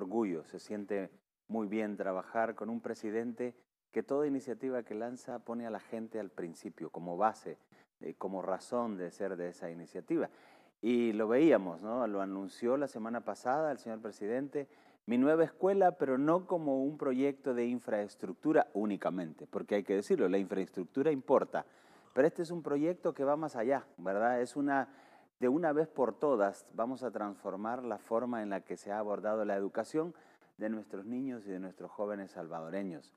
orgullo, se siente muy bien trabajar con un presidente que toda iniciativa que lanza pone a la gente al principio, como base, eh, como razón de ser de esa iniciativa. Y lo veíamos, ¿no? Lo anunció la semana pasada el señor presidente, mi nueva escuela, pero no como un proyecto de infraestructura únicamente, porque hay que decirlo, la infraestructura importa, pero este es un proyecto que va más allá, ¿verdad? Es una de una vez por todas vamos a transformar la forma en la que se ha abordado la educación de nuestros niños y de nuestros jóvenes salvadoreños.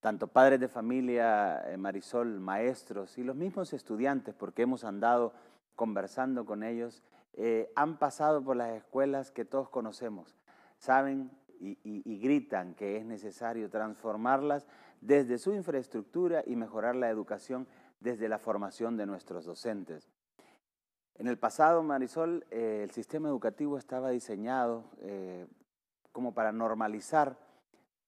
Tanto padres de familia, eh, Marisol, maestros y los mismos estudiantes, porque hemos andado conversando con ellos, eh, han pasado por las escuelas que todos conocemos, saben y gritan que es necesario transformarlas desde su infraestructura y mejorar la educación desde la formación de nuestros docentes. En el pasado, Marisol, eh, el sistema educativo estaba diseñado eh, como para normalizar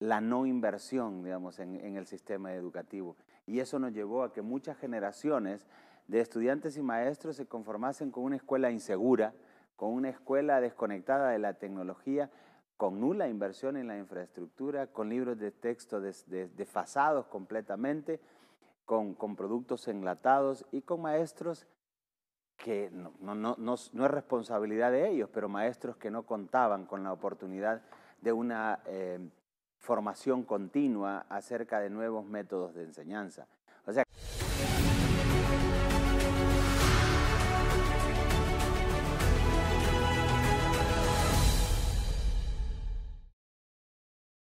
la no inversión, digamos, en, el sistema educativo. Y eso nos llevó a que muchas generaciones de estudiantes y maestros se conformasen con una escuela insegura, con una escuela desconectada de la tecnología, con nula inversión en la infraestructura, con libros de texto desfasados completamente, con, productos enlatados y con maestros que no, no, no, no, es responsabilidad de ellos, pero maestros que no contaban con la oportunidad de una eh, formación continua acerca de nuevos métodos de enseñanza. O sea,